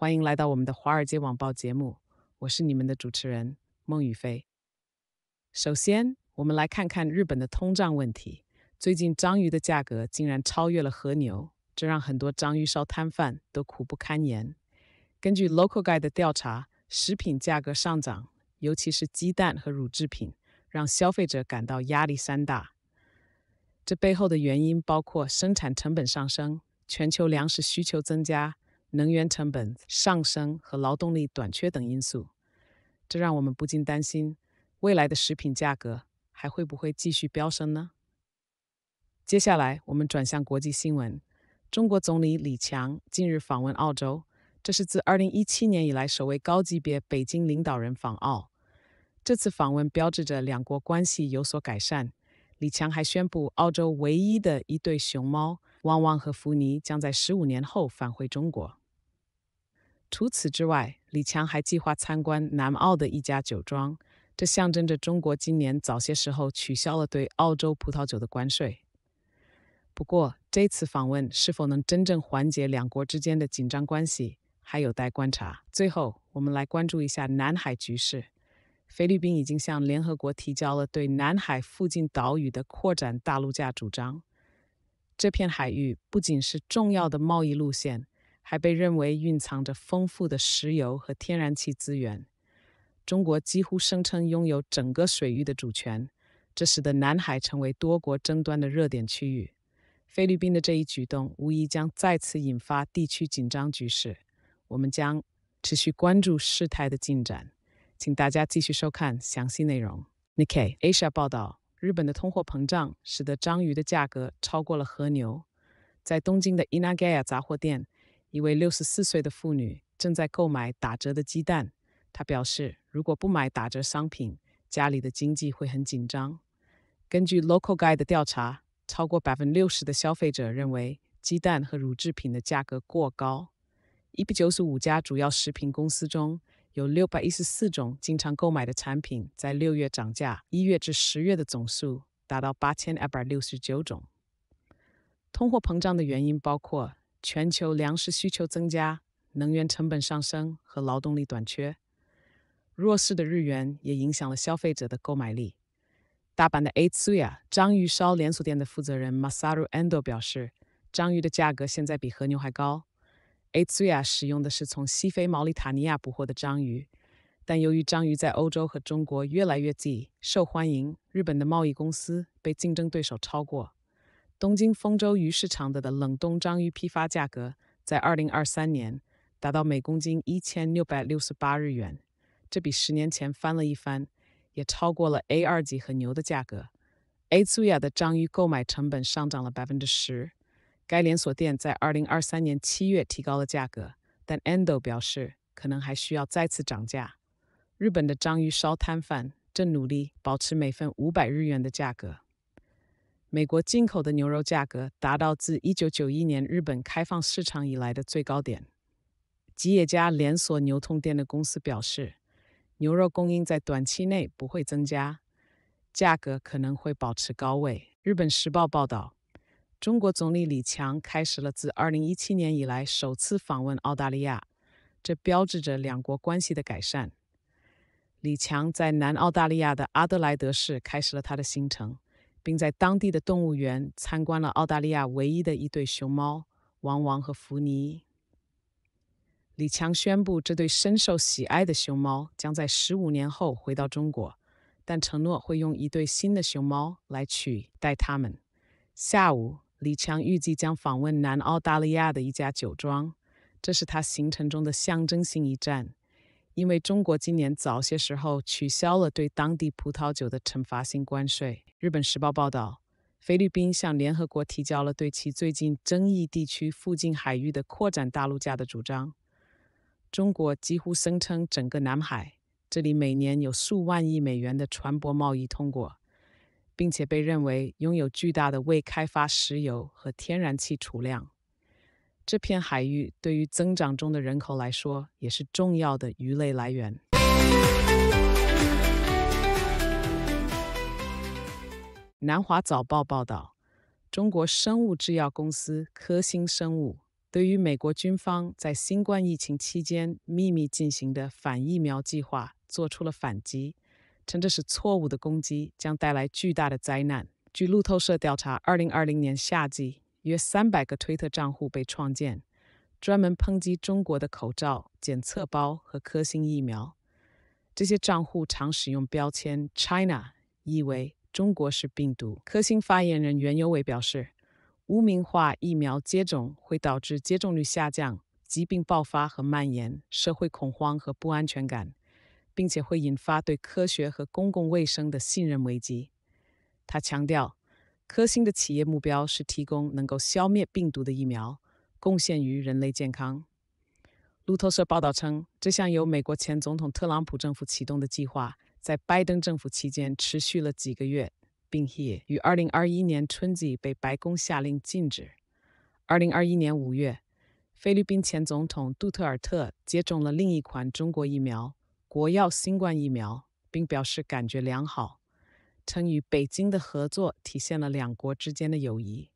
欢迎来到我们的华尔街网报节目，我是你们的主持人孟雨飞。首先，我们来看看日本的通胀问题。最近，章鱼的价格竟然超越了和牛，这让很多章鱼烧摊贩都苦不堪言。根据 Local Guide 的调查，食品价格上涨，尤其是鸡蛋和乳制品，让消费者感到压力山大。这背后的原因包括生产成本上升、全球粮食需求增加。能源成本上升和劳动力短缺等因素，这让我们不禁担心，未来的食品价格还会不会继续飙升呢？接下来我们转向国际新闻。中国总理李强近日访问澳洲，这是自2017年以来首位高级别北京领导人访澳。这次访问标志着两国关系有所改善。李强还宣布，澳洲唯一的一对熊猫旺旺和福尼将在十五年后返回中国。除此之外，李强还计划参观南澳的一家酒庄，这象征着中国今年早些时候取消了对澳洲葡萄酒的关税。不过，这次访问是否能真正缓解两国之间的紧张关系，还有待观察。最后，我们来关注一下南海局势。菲律宾已经向联合国提交了对南海附近岛屿的扩展大陆架主张。这片海域不仅是重要的贸易路线。还被认为蕴藏着丰富的石油和天然气资源。中国几乎声称拥有整个水域的主权，这使得南海成为多国争端的热点区域。菲律宾的这一举动无疑将再次引发地区紧张局势。我们将持续关注事态的进展，请大家继续收看详细内容。Nikkei Asia 报道，日本的通货膨胀使得章鱼的价格超过了和牛。在东京的 Inagaya 杂货店。一位六十四岁的妇女正在购买打折的鸡蛋。她表示，如果不买打折商品，家里的经济会很紧张。根据 Local Guide 的调查，超过百分之六十的消费者认为鸡蛋和乳制品的价格过高。一百九十五家主要食品公司中有六百一十四种经常购买的产品在六月涨价。一月至十月的总数达到八千二百六十九种。通货膨胀的原因包括。全球粮食需求增加、能源成本上升和劳动力短缺，弱势的日元也影响了消费者的购买力。大阪的 a t u y a 章鱼烧连锁店的负责人 Masaru Endo 表示：“章鱼的价格现在比和牛还高。” a t u y a 使用的是从西非毛里塔尼亚捕获的章鱼，但由于章鱼在欧洲和中国越来越受欢迎，日本的贸易公司被竞争对手超过。东京丰州鱼市场的冷冻章鱼批发价格在2023年达到每公斤1668日元，这比十年前翻了一番，也超过了 A 二级和牛的价格。Azuia 的章鱼购买成本上涨了10%，该连锁店在2023年7月提高了价格，但 Endo 表示可能还需要再次涨价。日本的章鱼烧摊贩正努力保持每份500日元的价格。美国进口的牛肉价格达到自1991年日本开放市场以来的最高点。吉野家连锁牛通店的公司表示，牛肉供应在短期内不会增加，价格可能会保持高位。日本时报报道，中国总理李强开始了自2017年以来首次访问澳大利亚，这标志着两国关系的改善。李强在南澳大利亚的阿德莱德市开始了他的行程。并在当地的动物园参观了澳大利亚唯一的一对熊猫“王王”和“福尼”。李强宣布，这对深受喜爱的熊猫将在十五年后回到中国，但承诺会用一对新的熊猫来取代它们。下午，李强预计将访问南澳大利亚的一家酒庄，这是他行程中的象征性一站。因为中国今年早些时候取消了对当地葡萄酒的惩罚性关税，日本时报报道，菲律宾向联合国提交了对其最近争议地区附近海域的扩展大陆架的主张。中国几乎声称整个南海，这里每年有数万亿美元的船舶贸易通过，并且被认为拥有巨大的未开发石油和天然气储量。这片海域对于增长中的人口来说，也是重要的鱼类来源。南华早报报道，中国生物制药公司科兴生物对于美国军方在新冠疫情期间秘密进行的反疫苗计划做出了反击，称这是错误的攻击，将带来巨大的灾难。据路透社调查，2020年夏季。约三百个推特账户被创建，专门抨击中国的口罩、检测包和科兴疫苗。这些账户常使用标签 “China”，意为“中国是病毒”。科兴发言人袁有伟表示：“污名化疫苗接种会导致接种率下降、疾病爆发和蔓延、社会恐慌和不安全感，并且会引发对科学和公共卫生的信任危机。”他强调。科兴的企业目标是提供能够消灭病毒的疫苗，贡献于人类健康。路透社报道称，这项由美国前总统特朗普政府启动的计划，在拜登政府期间持续了几个月，并且于2021年春季被白宫下令禁止。2021年5月，菲律宾前总统杜特尔特接种了另一款中国疫苗——国药新冠疫苗，并表示感觉良好。曾与北京的合作体现了两国之间的友谊。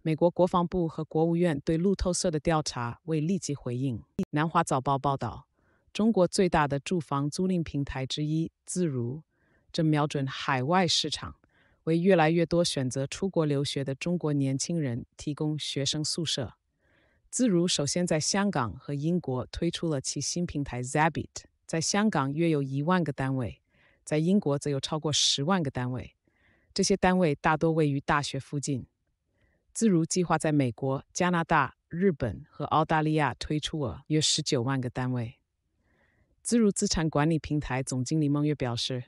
美国国防部和国务院对路透社的调查未立即回应。南华早报报道，中国最大的住房租赁平台之一自如正瞄准海外市场，为越来越多选择出国留学的中国年轻人提供学生宿舍。自如首先在香港和英国推出了其新平台 Zabit，在香港约有一万个单位。在英国，则有超过十万个单位，这些单位大多位于大学附近。自如计划在美国、加拿大、日本和澳大利亚推出了约十九万个单位。自如资产管理平台总经理孟月表示，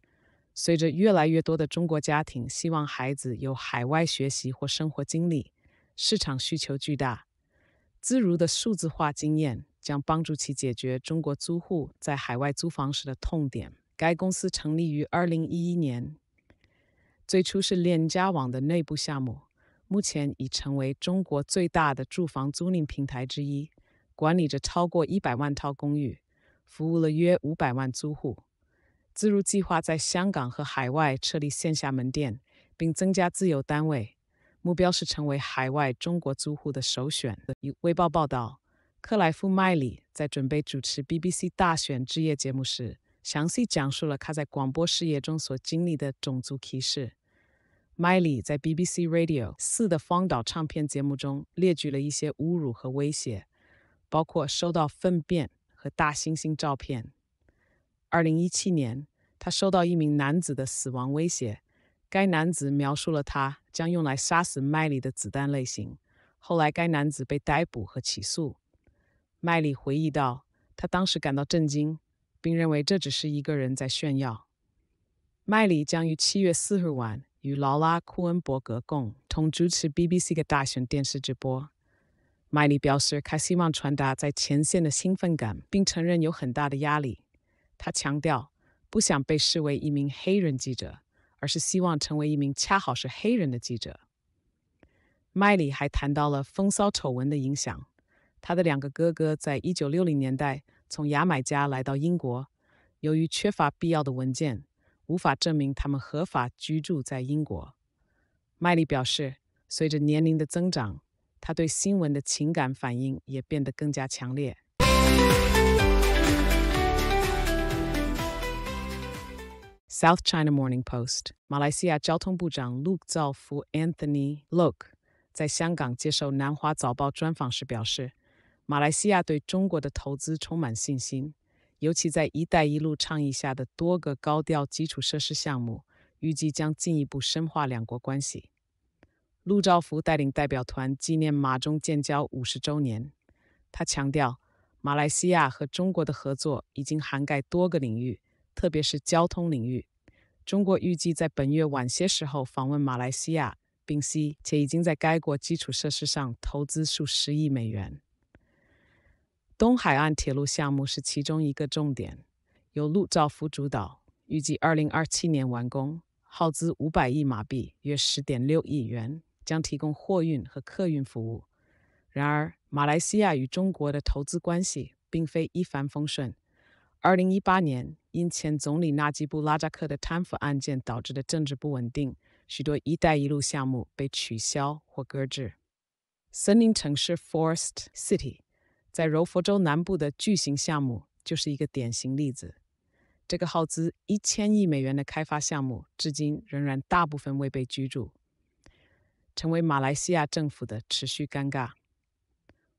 随着越来越多的中国家庭希望孩子有海外学习或生活经历，市场需求巨大。自如的数字化经验将帮助其解决中国租户在海外租房时的痛点。该公司成立于二零一一年，最初是链家网的内部项目，目前已成为中国最大的住房租赁平台之一，管理着超过一百万套公寓，服务了约五百万租户。自如计划在香港和海外设立线下门店，并增加自有单位，目标是成为海外中国租户的首选。以微报》报道，克莱夫·麦里在准备主持 BBC 大选之夜节目时。详细讲述了他在广播事业中所经历的种族歧视。麦里在 BBC Radio 四的《荒岛唱片》节目中列举了一些侮辱和威胁，包括收到粪便和大猩猩照片。二零一七年，他收到一名男子的死亡威胁，该男子描述了他将用来杀死麦里的子弹类型。后来，该男子被逮捕和起诉。麦里回忆道：“他当时感到震惊。”并认为这只是一个人在炫耀。麦里将于七月四日晚与劳拉·库恩伯格共同主持 BBC 的大选电视直播。麦里表示，他希望传达在前线的兴奋感，并承认有很大的压力。他强调，不想被视为一名黑人记者，而是希望成为一名恰好是黑人的记者。麦里还谈到了风骚丑闻的影响，他的两个哥哥在一九六零年代。从牙买加来到英国，由于缺乏必要的文件，无法证明他们合法居住在英国。麦莉表示，随着年龄的增长，他对新闻的情感反应也变得更加强烈。South China Morning Post，马来西亚交通部长陆兆富 Anthony Loke 在香港接受南华早报专访时表示。马来西亚对中国的投资充满信心，尤其在“一带一路”倡议下的多个高调基础设施项目，预计将进一步深化两国关系。陆兆福带领代表团纪念马中建交五十周年。他强调，马来西亚和中国的合作已经涵盖多个领域，特别是交通领域。中国预计在本月晚些时候访问马来西亚，并且已经在该国基础设施上投资数十亿美元。东海岸铁路项目是其中一个重点，由陆兆福主导，预计二零二七年完工，耗资五百亿马币，约十点六亿元，将提供货运和客运服务。然而，马来西亚与中国的投资关系并非一帆风顺。二零一八年，因前总理纳吉布拉扎克的贪腐案件导致的政治不稳定，许多“一带一路”项目被取消或搁置。森林城市 （Forest City）。在柔佛州南部的巨型项目就是一个典型例子。这个耗资一千亿美元的开发项目，至今仍然大部分未被居住，成为马来西亚政府的持续尴尬。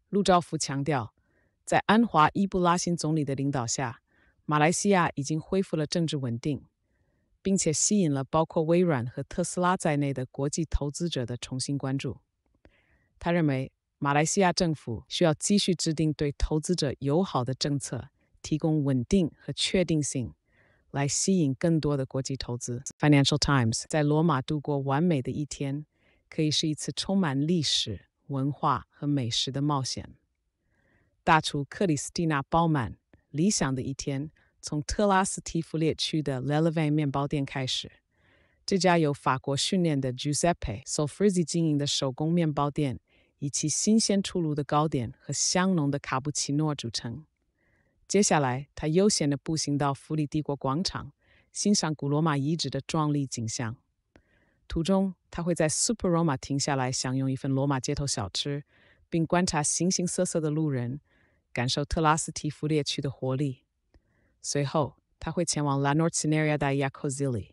陆兆福强调，在安华·伊布拉辛总理的领导下，马来西亚已经恢复了政治稳定，并且吸引了包括微软和特斯拉在内的国际投资者的重新关注。他认为。马来西亚政府需要继续制定对投资者友好的政策，提供稳定和确定性，来吸引更多的国际投资。Financial Times 在罗马度过完美的一天，可以是一次充满历史、文化和美食的冒险。大厨克里斯蒂娜包满理想的一天从特拉斯提弗列区的 l e l e v a n 面包店开始，这家由法国训练的 Giuseppe Soffrizi 经营的手工面包店。以其新鲜出炉的糕点和香浓的卡布奇诺著称。接下来，他悠闲地步行到弗里帝国广场，欣赏古罗马遗址的壮丽景象。途中，他会在 Super Roma 停下来享用一份罗马街头小吃，并观察形形色色的路人，感受特拉斯提弗列区的活力。随后，他会前往 La Notteeria da i a c o z i l i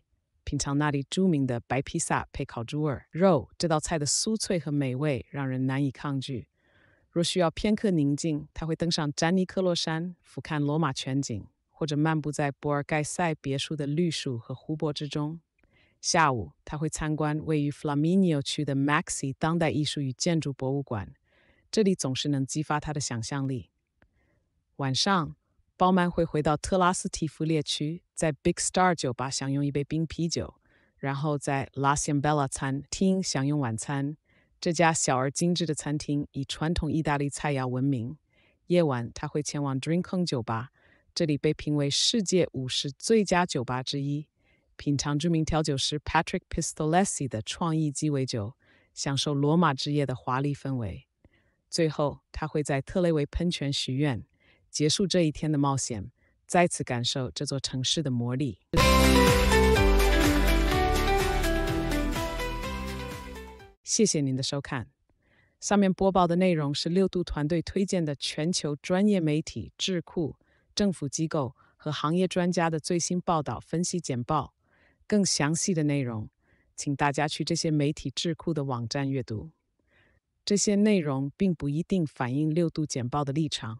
品尝那里著名的白披萨配烤猪耳肉，这道菜的酥脆和美味让人难以抗拒。若需要片刻宁静，他会登上詹尼克洛山俯瞰罗马全景，或者漫步在博尔盖塞别墅的绿树和湖泊之中。下午，他会参观位于 f l a 弗 n 米尼 u 区的 Maxi 当代艺术与建筑博物馆，这里总是能激发他的想象力。晚上。鲍曼会回到特拉斯提夫列区，在 Big Star 酒吧享用一杯冰啤酒，然后在 Las Imbella 餐厅享用晚餐。这家小而精致的餐厅以传统意大利菜肴闻名。夜晚，他会前往 Drink h n 酒吧，这里被评为世界五十最佳酒吧之一，品尝著名调酒师 Patrick Pistolesi 的创意鸡尾酒，享受罗马之夜的华丽氛围。最后，他会在特雷维喷泉许愿。结束这一天的冒险，再次感受这座城市的魔力。谢谢您的收看。上面播报的内容是六度团队推荐的全球专业媒体、智库、政府机构和行业专家的最新报道分析简报。更详细的内容，请大家去这些媒体智库的网站阅读。这些内容并不一定反映六度简报的立场。